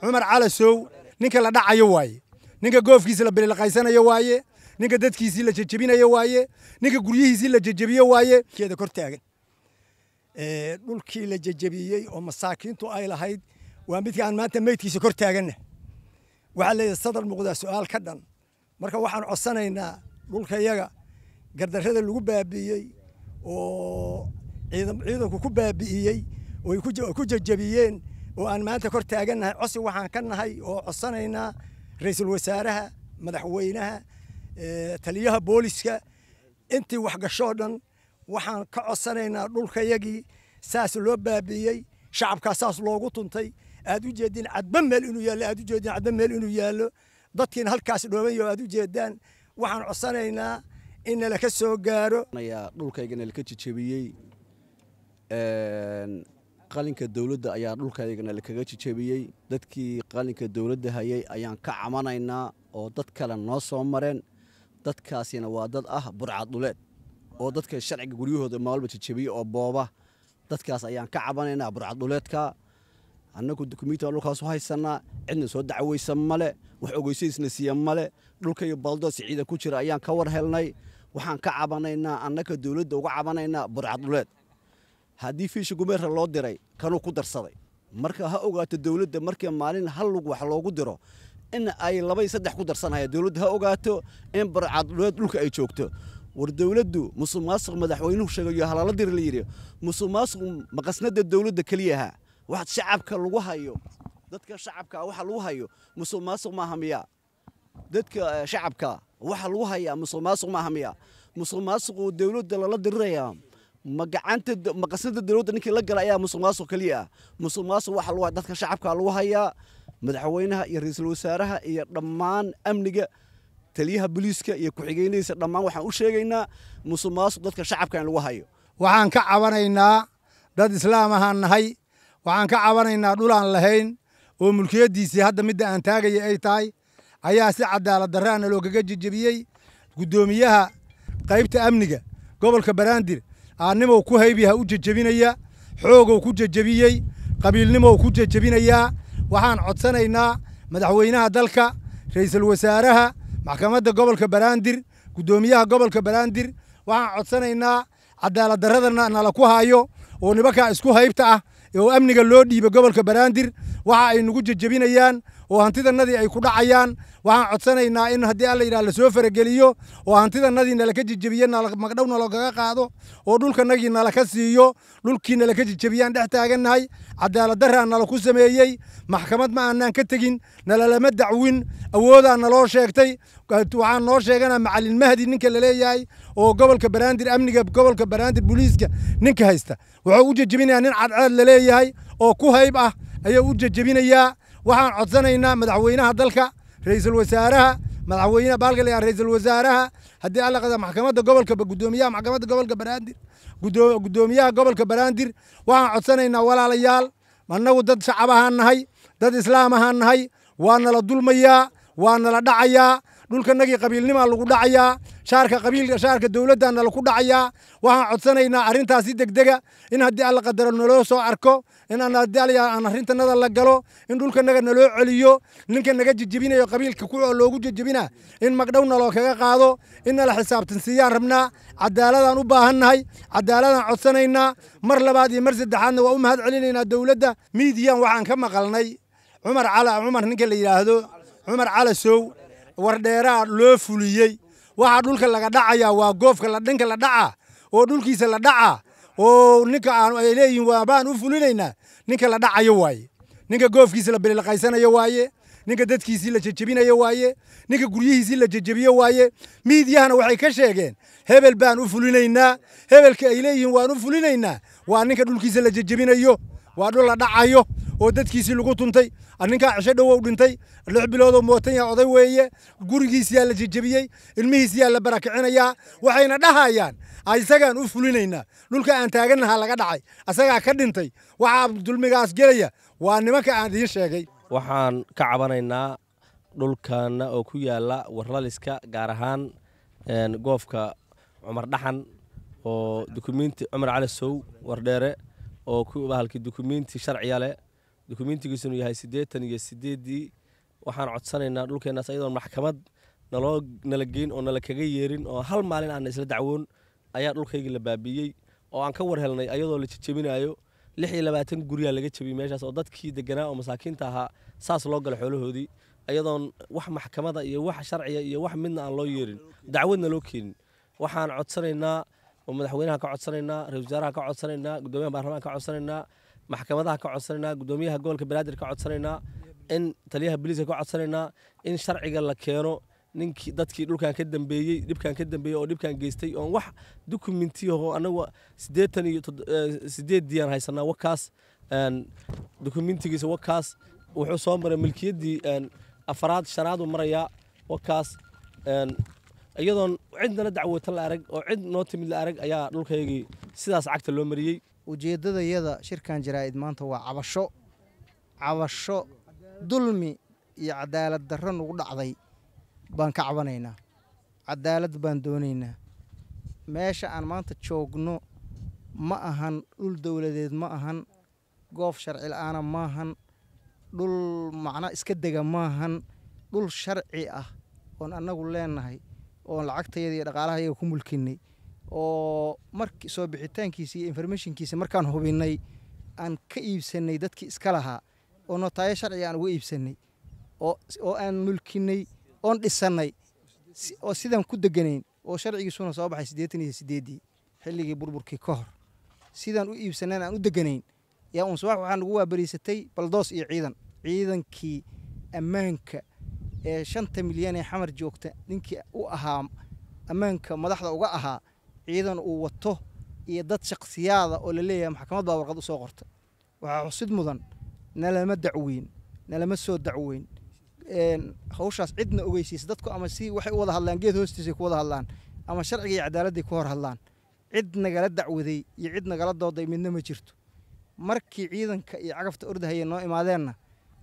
cumar calasow ninka la dhacayo waaye ninka goofkiisa la belilaqaysanayo waaye ninka dadkiisii la jejebinayo waaye ninka guryihiisii la jejebiyo waaye keeda kor taagan dhulkii la jejebiyey oo masaakiintu ay lahayd waa midkaan maanta meydkiisa kor taaganna waxaa leeyahay sadar muuqdaa su-aal ka dhan marka waxaan codsanaynaa dhulkayaga gardarrada lagu baabi'iyey oo ciidanku ku baabi'iyey oo ay ku jejebiyeen oo aan maanta kor taagannahay cosi waxaan ka nahay oo codsanaynaa ra-iisul wasaaraha madaxweynaha taliyaha booliska intii waxgashoo dhan waxaan ka codsanaynaa dhulkayagii saas loo baabi'iyey shacabkaa saas loogu tuntay aad u jeedin cadba meel inuu yaallo aad u jeediin cadba meel inuu yaallo dadkiina halkaas dhoobanyo aad u jeedaan waxaan codsanaynaa in nalaka soo gaaro dhulkaygana laka jijabiyey qalinka dowladda ayaa dhulkaygana lakaga jijabiyey dadkii qalinka dowladda hayay ayaan ka cabanaynaa oo dad kale noo soo mareen dadkaasina waa dad ah burcadhuleed oo dadka sharciga guryahooda maalba jijabiya oo booba dadkaas ayaan ka cabanaynaa burcadhuleedka annagu dukumiintiaan dhulkaas u haysanaa cidna soo dacweysa male wax ogeysiisna siiya male dhulkaiyo baldoo siciida ku jira ayaan ka war helnay waxaan ka cabanaynaa annaga dowladda uga cabanaynaa burcadhuleed haddii fiisha gumeera loo diray kanuu ku darsaday marka ha ogaato dowladda markii maalin hal lug wax loogu diro in ay labay saddex ku darsanayaan dowladda ha ogaato in barcadhuleed dhulka ay joogto war dowladdu musuqmaasuq maasuq madaxweynuhu sheegayo halaala dir la yidhi musuq maqasnada dowladda keliyaha wax shacabka lagu hayo dadka shacabka waxa lagu hayo musuq maaha miya dadka eh, shacabka waxa lagu hayaa musuq maaha miya musuq dowladda lala dirirayaa ma gacanta ma qasada dowladda ninkii la gala ayaa musuqmaasuq keliya ah musuqmaasuq waxa lagu dadka shacabkaa lagu hayaa madaxweynaha iyo ra-iisul wasaaraha iyo dhammaan amniga taliyaha booliiska iyo ku-xigeynihiisa dhammaan waxaan u sheegaynaa musuqmaasuq dadka shacabka in lagu hayo waxaan ka cabanaynaa dad islaam ahaan nahay waxaan ka cabanaynaa dhulaan lahayn oo mulkiyaddiisii hadda midda aan taagaya ay tahay ayaa si cadaalad darraana loogaga jejebiyey guddoomiyaha qaybta amniga gobolka banaadir aanimow ku haybyaha u jejebinaya xoogow ku jejebiyey qabiilnimow ku jejebinayaa waxaan codsanaynaa madaxweynaha dalka ra'iisul wasaaraha maxkamadda gobolka banaadir guddoomiyaha gobolka banaadir waxaan codsanaynaa cadaalad darrada nala ku haayo oo nibankaa isku haybta ah oo amniga loo dhiibay gobolka banaadir waxa ay nagu jejebinayaan oo hantidannadii ay ku dhacayaan waxaan codsanaynaa in haddii alla yidhaha lasoo farageliyo oo hantidannadii nalaka jijebiye maqdhow nalogaga qaado oo dhulkanagii nalaka siiyo dhulkii nalaka jijebiyaan dhex taagannahay cadaaladdaraa nala ku sameeyey maxkamad ma aanaan ka tegin nalalama dacwin awoodaa naloo sheegtay waxaan noo sheeganaa macalin mahdi ninka laleeyahay oo gobolka banaadir amniga gobolka baraandir boliiska ninka haysta wuxuu u jejebinayaa nin cadceed laleeyahay oo ku hayb ah ayuu u jejebinayaa waxaan codsanaynaa madaxweynaha dalka ra'iisul wasaaraha madaxweynaha madaxweyne ra ra'iisul wasaaraha haddii alla maxkamadda gobolka gudoomiyaha maxkamadda gobolka banaadir gudoomiyaha gobolka banaadir waxaan codsanaynaa walaalayaal annagu dad shacab ahaan nahay dad islaam ahaan nahay waa nala dulmayaa waa nala dhacayaa dhulkanagii qabiilnimaa lagu dhacayaa shaarka qabiil shaarka dowladdaana lagu dhacayaa waxaan codsanaynaa arrintaasi degdega in haddii alla qadaro naloo soo arko in aan aan arrintanada la galo in dhulkanaga naloo celiyo ninka naga jijibinayo qabiilka kuwa loogu jijibina in magdhow naloo kaga qaado in nala xisaabtansiiyaan rabnaa cadaaladaan u baahannahay cadaaladaan codsanaynaa mar labaad iyo mar saddexaadna waa u mahad celinaynaa dowladda miidiyan waxaan ka maqalnay cumar cala cumar ninka la yidhaahdo cumar cala sow wardheeraa loo fuliyey waxaa dhulka laga dhacayaa waa goofka la ladhanka la dhaca oo dhulkiisa la dhaca oo ninka aan ay leeyihin waabaan u fulinaynaa ninka la dhacayo waaye ninka goofkiisa la bililqaysanayo waaye ninka dadkiisii la jejebinayo waaye ninka guryihiisii la jejebiyo waaye miidyahana waxay ka sheegeen hebel baan u fulinaynaa hebelka ay leeyihiin waan u fulinaynaa waa ninka dhulkiisa la jejebinayo waa dhul la dhacayo oo dadkiisii lagu tuntay ninkaa cisho dhowow dhintay lix biloodoo mootanya oday weeye gurigiisiyaa la jejebiyey ilmihiisiyaa la barakicinayaa waxayna dhahayaan isagaan u fulinaynaa dhulka aan taagannahaa laga dhacay asagaa ka dhintay waxaa dulmigaas gelaya waa nimanka aan idiin sheegay waxaan ka cabanaynaa dhulkanna oo ku yaalla warlaliska gaar ahaan goofka cumar dhaxan oo dukumeenti cumar cali sow wardheere oo ku bahalkii dukumeenti sharciga leh dukumentigiisuna yahay siddeetan iyo sideeddii waxaan codsanaynaa dhulkeenaas ayadoon maxkamad naloo nala geyn oo nala kaga yeerin oo hal maalin aanna isla dacwoon ayaa dhulkaygii la baabi'iyey oo aan ka war helnay ayadoo la jejebinaayo lix iyo labaatan guryaa laga jebiyey meeshaas oo dadkii deganaa oo masaakiinta ahaa saas loo galay xoolahoodii ayadoon wax maxkamada iyo wax sharciga iyo wax midna aan loo yeerin dacwadna loo keenin waxaan codsanaynaa oo madaxweynaha ka codsanaynaa ra-isul wasaaraha ka codsanaynaa guddoomiyaha baarlamaanka ka codsanaynaa maxkamadaha ka codsanaynaa gudoomiyaha gobolka banaadir ka codsanaynaa in taliyaha boliiska ka codsanaynaa in sharciga la keeno ninkii dadkii dhulkan ka dambeeyey dhibkan ka dambeeyey oo dhibkan geystay oon wax dukumentiyahoo anagu sideetan iyo sideed diyaan haysanaa wakaas dukumentigiisa wakaas wuxuu soo maray milkiyaddii afaraad shanaaduu marayaa wakaas iyadoon cidnala dacwootan la arag oo cid noo timid la arag ayaa dhulkaygii sidaas cagta loo mariyey ujeedadayada shirkan jaraa'id maanta waa cabasho cabasho dulmi iyo cadaalad darro nugu dhacday baan ka cabanaynaa cadaalad baan doonaynaa meesha aan maanta joogno ma ahan dhul dowladeed ma ahan goof sharci la'aana maahan dhul macna iska dega maahan dhul sharci ah oon annagu leenahay oon lacagtayada iyo dhaqaalahayaga ku mulkinnay oo mar soo bixitaankiisa iyo informationkiisa markaan hubinay aan ka iibsanay dadkii iska lahaa oo notaayo sharciga aan uga iibsanay oo aan mulkinay oon dhisanay oo sidaan ku deganayn oo sharcigiisuna soo baxay sideetan iyo sideedii xilligii burburkii ka hor sidaan u iibsanaan aan u deganayn yaa uun subax waxaa nagu waabariisatay baldoos iyo ciidan ciidankii ammaanka ee shanta milyan ee xamar joogta ninkii u ahaa ammaanka madaxda uga ahaa ciidan uu wato iyo dad shaqsiyaada oo la leeyahay warqad usoo soo qortay waxaa xusid mudan nalama dacweyn nalama soo dacweyn hawshaas cidna ogeysiisa dadku ama si waxay u wada hadlaan geed hoostiisay ku wada hadlaan ama sharciga iyo cadaaladday ku hor hadlaan cid nagala dacwaday iyo cid nagala dooday midna ma jirto markii ciidanka iyo cagafta ordahaya noo imaadeenna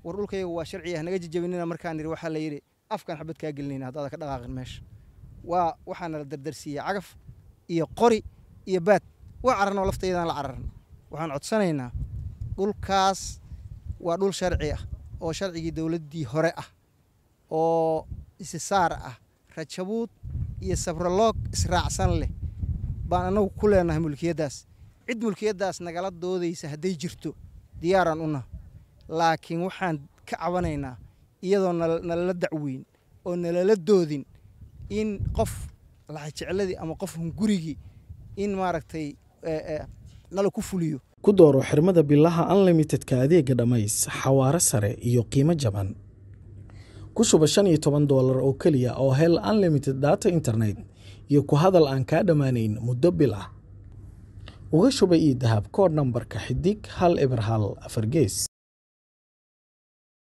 war dhulkayga waa sharci ah, naga jijabinina markaan yidhi waxaa la yidhi afkan xabad kaa gelinayna haddaada ka dhaqaaqin meesha waa waxaa nala dardarsiiyey cagaf iyo qori iyo baad waa cararno laftaydaan la cararno waxaan codsanaynaa dhulkaas waa dhul sharci ah oo sharcigii dowladdii hore ah oo isisaar ah rajabuud iyo sabraloog israacsan leh baan annagu ku leenahay mulkiyaddaas cid mulkiyaddaas nagala doodaysa hadday jirto diyaaran una laakiin waxaan ka cabanaynaa iyadoo nalala dacweyn oo nalala doodin in qof lacag jecladii ama qof gurigii in maaragtay eh, eh, nala ku fuliyo ku dooro xirmada bilaha unlimitedka adeega dhammays xawaare sare iyo qiimo jaban ku shuba shan iyo toban doolar oo keliya oo hel unlimited data internet iyo ku hadal aan kaa dhammaanayn muddo bil ah uga shuba io dahab kood nambarka xidig hal eber hal afar